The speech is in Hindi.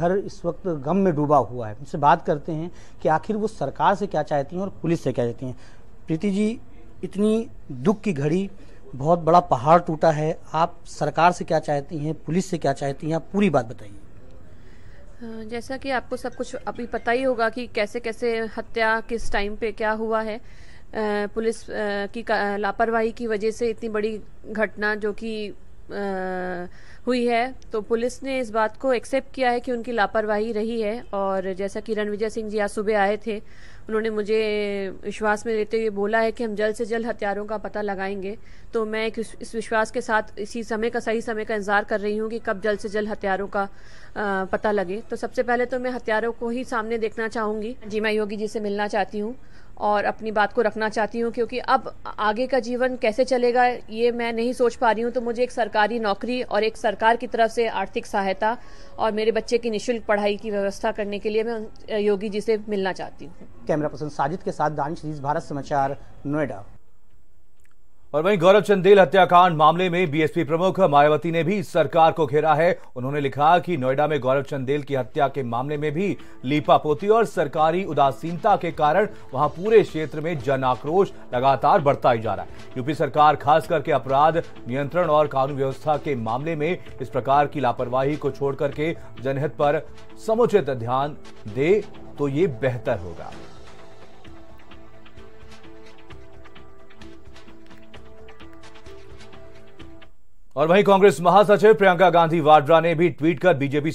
घर इस वक्त गम में डूबा हुआ है उनसे बात करते हैं कि आखिर वो सरकार से क्या चाहती हैं और पुलिस से क्या चाहती हैं प्रीति जी इतनी दुख की घड़ी बहुत बड़ा पहाड़ टूटा है आप सरकार से क्या चाहती हैं पुलिस से क्या चाहती हैं आप पूरी बात बताइए जैसा कि आपको सब कुछ अभी पता ही होगा कि कैसे कैसे हत्या किस टाइम पे क्या हुआ है पुलिस की लापरवाही की वजह से इतनी बड़ी घटना जो कि हुई है तो पुलिस ने इस बात को एक्सेप्ट किया है कि उनकी लापरवाही रही है और जैसा कि रणविजय सिंह जी आज सुबह आए थे उन्होंने मुझे विश्वास में लेते हुए बोला है कि हम जल्द से जल्द हथियारों का पता लगाएंगे तो मैं इस विश्वास के साथ इसी समय का सही समय का इंतजार कर रही हूँ कि कब जल्द से जल्द हथियारों का पता लगे तो सबसे पहले तो मैं हथियारों को ही सामने देखना चाहूंगी जी मैं योगी जी से मिलना चाहती हूँ और अपनी बात को रखना चाहती हूँ क्योंकि अब आगे का जीवन कैसे चलेगा ये मैं नहीं सोच पा रही हूँ तो मुझे एक सरकारी नौकरी और एक सरकार की तरफ से आर्थिक सहायता और मेरे बच्चे की निःशुल्क पढ़ाई की व्यवस्था करने के लिए मैं योगी जी से मिलना चाहती हूँ कैमरा पर्सन साजिद के साथ दानिश भारत समाचार नोएडा और वहीं गौरव चंदेल हत्याकांड मामले में बीएसपी प्रमुख मायावती ने भी सरकार को घेरा है उन्होंने लिखा कि नोएडा में गौरव चंदेल की हत्या के मामले में भी लीपापोती और सरकारी उदासीनता के कारण वहां पूरे क्षेत्र में जन आक्रोश लगातार बढ़ता ही जा रहा है यूपी सरकार खास करके अपराध नियंत्रण और कानून व्यवस्था के मामले में इस प्रकार की लापरवाही को छोड़ करके जनहित पर समुचित ध्यान दे तो ये बेहतर होगा और वहीं कांग्रेस महासचिव प्रियंका गांधी वाड्रा ने भी ट्वीट कर बीजेपी